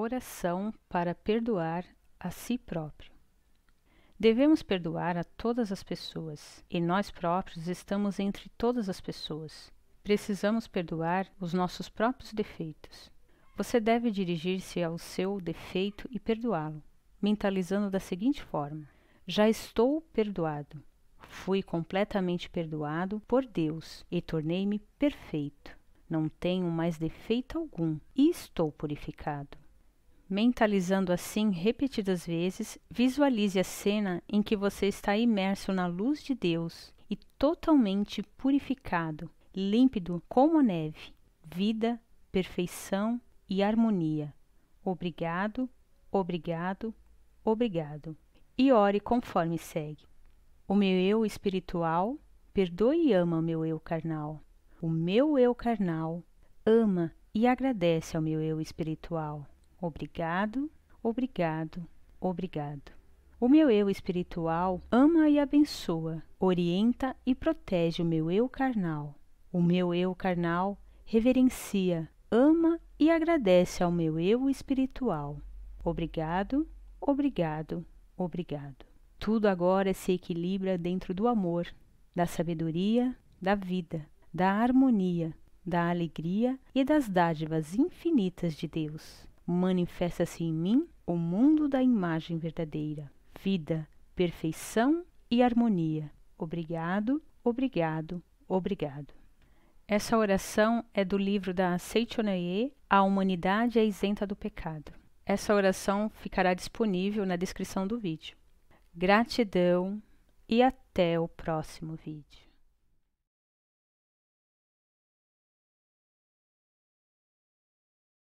Oração para perdoar a si próprio. Devemos perdoar a todas as pessoas, e nós próprios estamos entre todas as pessoas. Precisamos perdoar os nossos próprios defeitos. Você deve dirigir-se ao seu defeito e perdoá-lo, mentalizando da seguinte forma: Já estou perdoado. Fui completamente perdoado por Deus e tornei-me perfeito. Não tenho mais defeito algum e estou purificado. Mentalizando assim repetidas vezes, visualize a cena em que você está imerso na luz de Deus e totalmente purificado, límpido como a neve, vida, perfeição e harmonia. Obrigado, obrigado, obrigado. E ore conforme segue. O meu eu espiritual perdoa e ama o meu eu carnal. O meu eu carnal ama e agradece ao meu eu espiritual. Obrigado, obrigado, obrigado. O meu eu espiritual ama e abençoa, orienta e protege o meu eu carnal. O meu eu carnal reverencia, ama e agradece ao meu eu espiritual. Obrigado, obrigado, obrigado. Tudo agora se equilibra dentro do amor, da sabedoria, da vida, da harmonia, da alegria e das dádivas infinitas de Deus manifesta-se em mim o mundo da imagem verdadeira, vida, perfeição e harmonia. Obrigado, obrigado, obrigado. Essa oração é do livro da Seichonoye, A Humanidade é Isenta do Pecado. Essa oração ficará disponível na descrição do vídeo. Gratidão e até o próximo vídeo.